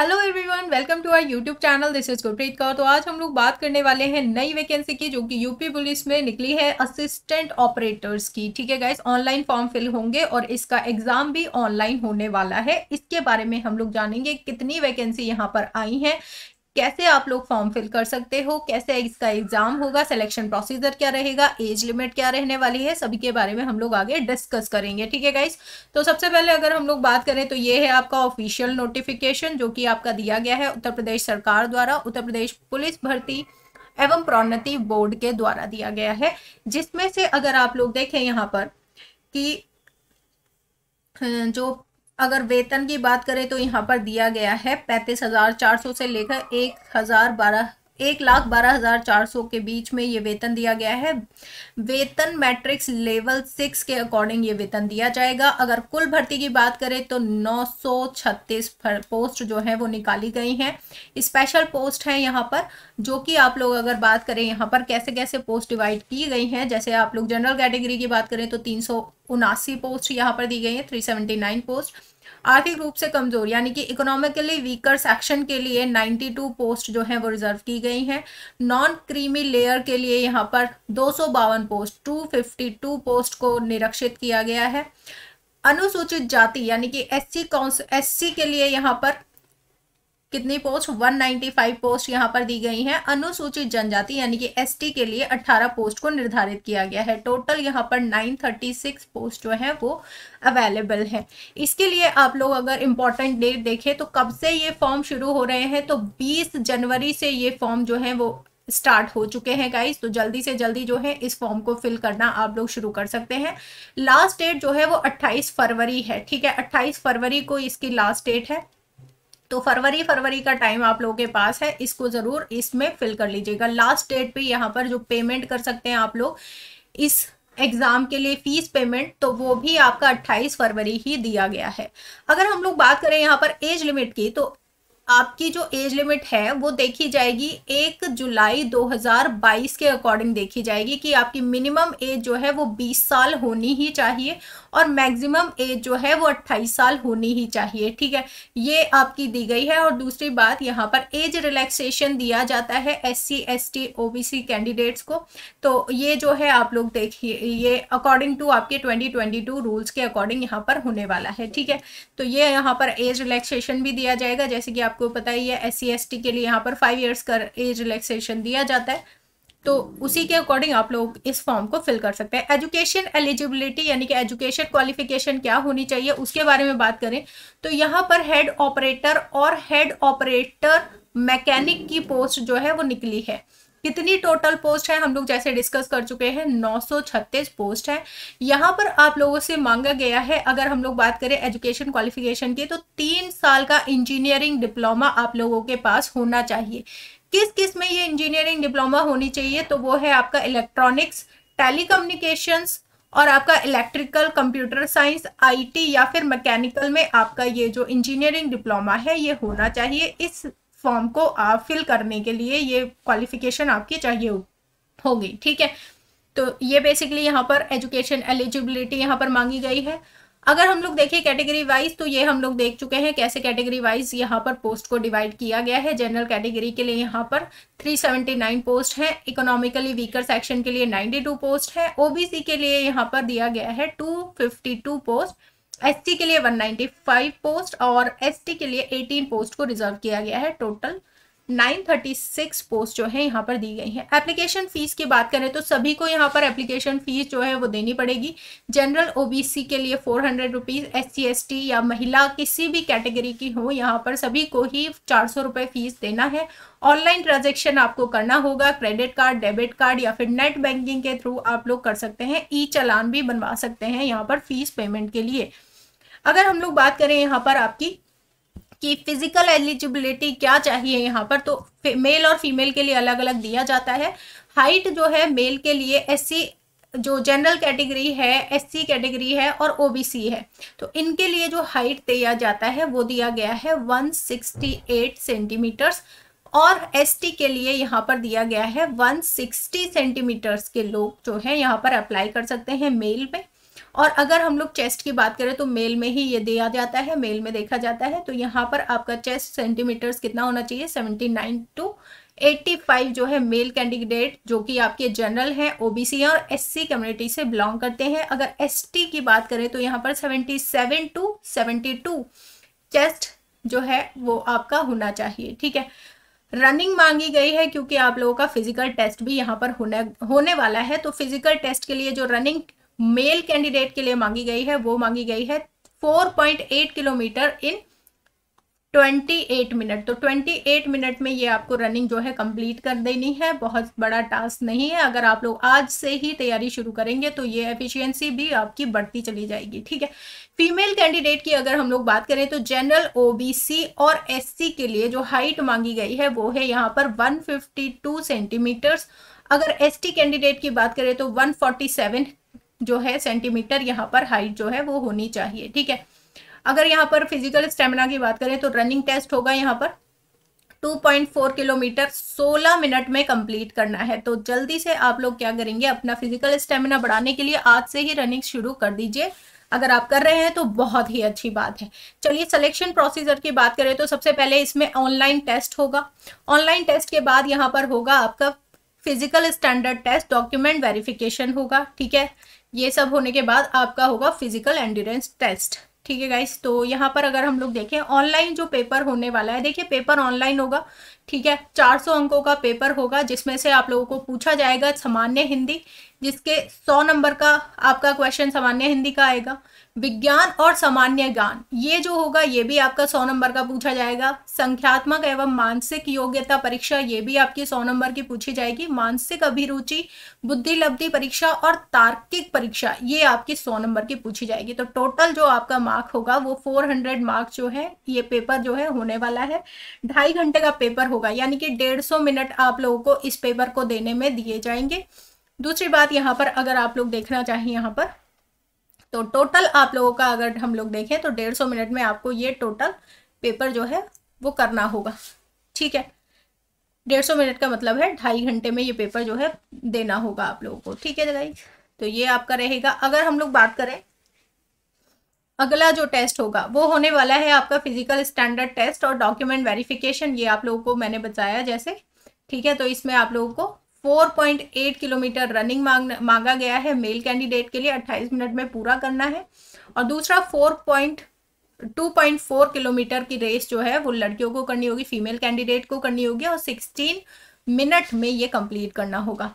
hello everyone welcome to our YouTube channel this is Gurpreet Kaur तो आज हम लोग बात करने वाले हैं नई वैकेंसी की जो कि यूपी पुलिस में निकली है असिस्टेंट ऑपरेटर्स की ठीक है गाइस ऑनलाइन फॉर्म फिल होंगे और इसका एग्जाम भी ऑनलाइन होने वाला है इसके बारे में हम लोग जानेंगे कितनी वैकेंसी यहाँ पर आई है कैसे आप लोग फॉर्म फिल कर सकते हो कैसे इसका एग्जाम होगा सिलेक्शन प्रोसीजर क्या रहेगा एज लिमिट क्या रहने वाली है सभी के बारे में हम लोग आगे डिस्कस करेंगे ठीक है गाइस तो सबसे पहले अगर हम लोग बात करें तो ये है आपका ऑफिशियल नोटिफिकेशन जो कि आपका दिया गया है उत्तर प्रदेश सरकार द्वारा उत्तर प्रदेश पुलिस भर्ती एवं प्रोन्नति बोर्ड के द्वारा दिया गया है जिसमें से अगर आप लोग देखें यहाँ पर कि जो अगर वेतन की बात करें तो यहाँ पर दिया गया है पैंतीस हज़ार चार सौ से लेकर एक हज़ार बारह एक लाख बारह हज़ार चार सौ के बीच में ये वेतन दिया गया है वेतन मैट्रिक्स लेवल सिक्स के अकॉर्डिंग ये वेतन दिया जाएगा अगर कुल भर्ती की बात करें तो नौ सौ छत्तीस पोस्ट जो है वो निकाली गई हैं स्पेशल पोस्ट हैं यहाँ पर जो कि आप लोग अगर बात करें यहाँ पर कैसे कैसे पोस्ट डिवाइड की गई हैं जैसे आप लोग जनरल कैटेगरी की बात करें तो तीन सौ उनासी पोस्ट यहाँ पर दी गई है थ्री सेवेंटी नाइन पोस्ट आर्थिक रूप से कमजोर यानी कि इकोनॉमिकली वीकर सेक्शन के लिए 92 पोस्ट जो है वो रिजर्व की गई हैं नॉन क्रीमी लेयर के लिए यहाँ पर दो पोस्ट 252 पोस्ट को निरक्षित किया गया है अनुसूचित जाति यानी कि एससी एससी के लिए यहाँ पर कितनी पोस्ट 195 पोस्ट यहाँ पर दी गई हैं अनुसूचित जनजाति यानी कि एसटी के लिए 18 पोस्ट को निर्धारित किया गया है टोटल यहाँ पर 936 पोस्ट जो है वो अवेलेबल है इसके लिए आप लोग अगर इम्पोर्टेंट डेट देखें तो कब से ये फॉर्म शुरू हो रहे हैं तो 20 जनवरी से ये फॉर्म जो है वो स्टार्ट हो चुके हैं गाइस तो जल्दी से जल्दी जो है इस फॉर्म को फिल करना आप लोग शुरू कर सकते हैं लास्ट डेट जो है वो 28 फरवरी है ठीक है 28 फरवरी को इसकी लास्ट डेट है तो फरवरी फरवरी का टाइम आप लोगों के पास है इसको ज़रूर इसमें फिल कर लीजिएगा लास्ट डेट पे यहाँ पर जो पेमेंट कर सकते हैं आप लोग इस एग्ज़ाम के लिए फ़ीस पेमेंट तो वो भी आपका 28 फरवरी ही दिया गया है अगर हम लोग बात करें यहाँ पर एज लिमिट की तो आपकी जो एज लिमिट है वो देखी जाएगी एक जुलाई 2022 के अकॉर्डिंग देखी जाएगी कि आपकी मिनिमम एज जो है वो 20 साल होनी ही चाहिए और मैक्सिमम एज जो है वो 28 साल होनी ही चाहिए ठीक है ये आपकी दी गई है और दूसरी बात यहाँ पर एज रिलैक्सेशन दिया जाता है S C S T O B C candidates को तो ये जो है आप लोग देखिए ये अकॉर्डिंग टू आपके ट्वेंटी रूल्स के अकॉर्डिंग यहाँ पर होने वाला है ठीक है तो ये यहाँ पर एज रिलैक्सेशन भी दिया जाएगा जैसे कि आप आपको पता ही है एस सी e के लिए यहाँ पर फाइव ईयर्स का एज रिलैक्सेशन दिया जाता है तो उसी के अकॉर्डिंग आप लोग इस फॉर्म को फिल कर सकते हैं एजुकेशन एलिजिबिलिटी यानी कि एजुकेशन क्वालिफिकेशन क्या होनी चाहिए उसके बारे में बात करें तो यहाँ पर हेड ऑपरेटर और हेड ऑपरेटर मैकेनिक की पोस्ट जो है वो निकली है कितनी टोटल पोस्ट है हम लोग जैसे डिस्कस कर चुके हैं नौ पोस्ट है यहाँ पर आप लोगों से मांगा गया है अगर हम लोग बात करें एजुकेशन क्वालिफिकेशन की तो तीन साल का इंजीनियरिंग डिप्लोमा आप लोगों के पास होना चाहिए किस किस में ये इंजीनियरिंग डिप्लोमा होनी चाहिए तो वो है आपका इलेक्ट्रॉनिक्स टेली और आपका इलेक्ट्रिकल कंप्यूटर साइंस आईटी या फिर मैकेनिकल में आपका ये जो इंजीनियरिंग डिप्लोमा है ये होना चाहिए इस फॉर्म को फिल करने के लिए ये क्वालिफिकेशन आपकी चाहिए होगी ठीक है तो ये बेसिकली यहाँ पर एजुकेशन एलिजिबिलिटी यहाँ पर मांगी गई है अगर हम लोग देखें कैटेगरी वाइज तो ये हम लोग देख चुके हैं कैसे कैटेगरी वाइज यहाँ पर पोस्ट को डिवाइड किया गया है जनरल कैटेगरी के लिए यहाँ पर 379 पोस्ट है इकोनॉमिकली वीकर सेक्शन के लिए 92 पोस्ट है ओबीसी के लिए यहाँ पर दिया गया है 252 पोस्ट एस के लिए 195 पोस्ट और एस के लिए 18 पोस्ट को रिजर्व किया गया है टोटल 936 पोस्ट जो है यहाँ पर दी गई है एप्लीकेशन फीस की बात करें तो सभी को यहाँ पर एप्लीकेशन फीस जो है वो देनी पड़ेगी जनरल ओबीसी के लिए four hundred rupees S C या महिला किसी भी कैटेगरी की हो यहाँ पर सभी को ही चार सौ रुपये फीस देना है ऑनलाइन ट्रांजेक्शन आपको करना होगा क्रेडिट कार्ड डेबिट कार्ड या फिर नेट बैंकिंग के थ्रू आप लोग कर सकते हैं ई चलान भी बनवा सकते हैं यहाँ पर फीस पेमेंट के लिए अगर हम लोग बात करें यहाँ पर आपकी कि फिजिकल एलिजिबिलिटी क्या चाहिए यहाँ पर तो मेल और फीमेल के लिए अलग अलग दिया जाता है हाइट जो है मेल के लिए एस जो जनरल कैटेगरी है एससी कैटेगरी है और ओबीसी है तो इनके लिए जो हाइट दिया जाता है वो दिया गया है 168 सेंटीमीटर्स और एसटी के लिए यहाँ पर दिया गया है 160 सेंटीमीटर्स के लोग जो है यहाँ पर अप्लाई कर सकते हैं मेल में और अगर हम लोग चेस्ट की बात करें तो मेल में ही ये दिया जाता है मेल में देखा जाता है तो यहाँ पर आपका चेस्ट सेंटीमीटर्स कितना होना चाहिए सेवेंटी नाइन टू 85 जो है मेल कैंडिडेट जो कि आपके जनरल हैं ओबीसी हैं और एससी कम्युनिटी से बिलोंग करते हैं अगर एसटी की बात करें तो यहाँ पर 77 टू 72 चेस्ट जो है वो आपका होना चाहिए ठीक है रनिंग मांगी गई है क्योंकि आप लोगों का फिजिकल टेस्ट भी यहाँ पर होने होने वाला है तो फिजिकल टेस्ट के लिए जो रनिंग मेल कैंडिडेट के लिए मांगी गई है वो मांगी गई है 4.8 किलोमीटर इन 28 मिनट तो 28 मिनट में ये आपको रनिंग जो है कंप्लीट कर देनी है बहुत बड़ा टास्क नहीं है अगर आप लोग आज से ही तैयारी शुरू करेंगे तो ये एफिशिएंसी भी आपकी बढ़ती चली जाएगी ठीक है फीमेल कैंडिडेट की अगर हम लोग बात करें तो जनरल ओबीसी और एससी के लिए जो हाइट मांगी गई है वो है यहाँ पर वन सेंटीमीटर्स अगर एसटी कैंडिडेट की बात करें तो 147 जो है सेंटीमीटर यहाँ पर हाइट जो है वो होनी चाहिए ठीक है अगर यहाँ पर फिजिकल स्टेमिना की बात करें तो रनिंग टेस्ट होगा यहाँ पर 2.4 किलोमीटर 16 मिनट में कंप्लीट करना है तो जल्दी से आप लोग क्या करेंगे अपना फिजिकल स्टेमिना बढ़ाने के लिए आज से ही रनिंग शुरू कर दीजिए अगर आप कर रहे हैं तो बहुत ही अच्छी बात है चलिए सिलेक्शन प्रोसीजर की बात करें तो सबसे पहले इसमें ऑनलाइन टेस्ट होगा ऑनलाइन टेस्ट के बाद यहाँ पर होगा आपका physical standard test document verification होगा ठीक है ये सब होने के बाद आपका होगा फिजिकल एंडोरेंस टेस्ट ठीक है गाइस तो यहाँ पर अगर हम लोग देखें ऑनलाइन जो पेपर होने वाला है देखिए पेपर ऑनलाइन होगा ठीक है 400 अंकों का पेपर होगा जिसमें से आप लोगों को पूछा जाएगा सामान्य हिंदी जिसके 100 नंबर का आपका क्वेश्चन सामान्य हिंदी का आएगा विज्ञान और सामान्य ज्ञान ये जो होगा ये भी आपका सौ नंबर का पूछा जाएगा संख्यात्मक एवं मानसिक योग्यता परीक्षा ये भी आपकी सौ नंबर की पूछी जाएगी मानसिक अभिरुचि बुद्धिलब्धि परीक्षा और तार्किक परीक्षा ये आपकी सौ नंबर की पूछी जाएगी तो टोटल जो आपका मार्क होगा वो फोर हंड्रेड मार्क जो है ये पेपर जो है होने वाला है ढाई घंटे का पेपर होगा यानी कि डेढ़ सौ मिनट आप लोगों को इस पेपर को देने में दिए जाएंगे दूसरी बात यहाँ पर अगर आप लोग देखना चाहिए यहाँ पर तो टोटल आप लोगों का अगर हम लोग देखें तो डेढ़ सौ मिनट में आपको ये टोटल पेपर जो है वो करना होगा ठीक है डेढ़ सौ मिनट का मतलब है ढाई घंटे में ये पेपर जो है देना होगा आप लोगों को ठीक है दादाई तो ये आपका रहेगा अगर हम लोग बात करें अगला जो टेस्ट होगा वो होने वाला है आपका फिजिकल स्टैंडर्ड टेस्ट और डॉक्यूमेंट वेरिफिकेशन ये आप लोगों को मैंने बताया जैसे ठीक है तो इसमें आप लोगों को 4.8 किलोमीटर रनिंग मांग मांगा गया है मेल कैंडिडेट के लिए 28 मिनट में पूरा करना है और दूसरा 4.2.4 किलोमीटर की रेस जो है वो लड़कियों को करनी होगी फीमेल कैंडिडेट को करनी होगी और 16 मिनट में ये कंप्लीट करना होगा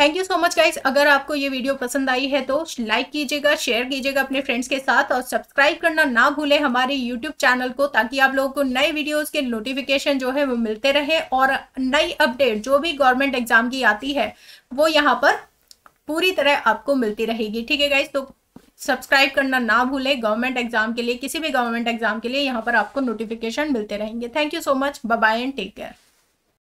thank you so much guys अगर आपको ये वीडियो पसंद आई है तो लाइक कीजिएगा शेयर कीजिएगा अपने फ्रेंड्स के साथ और सब्सक्राइब करना ना भूलें हमारे यूट्यूब चैनल को ताकि आप लोगों को नए वीडियोस के नोटिफिकेशन जो है वो मिलते रहे और नई अपडेट जो भी गवर्नमेंट एग्जाम की आती है वो यहाँ पर पूरी तरह आपको मिलती रहेगी ठीक है गाइज तो सब्सक्राइब करना ना भूलें गवर्नमेंट एग्जाम के लिए किसी भी गवर्नमेंट एग्जाम के लिए यहाँ पर आपको नोटिफिकेशन मिलते रहेंगे thank you so much bye and take care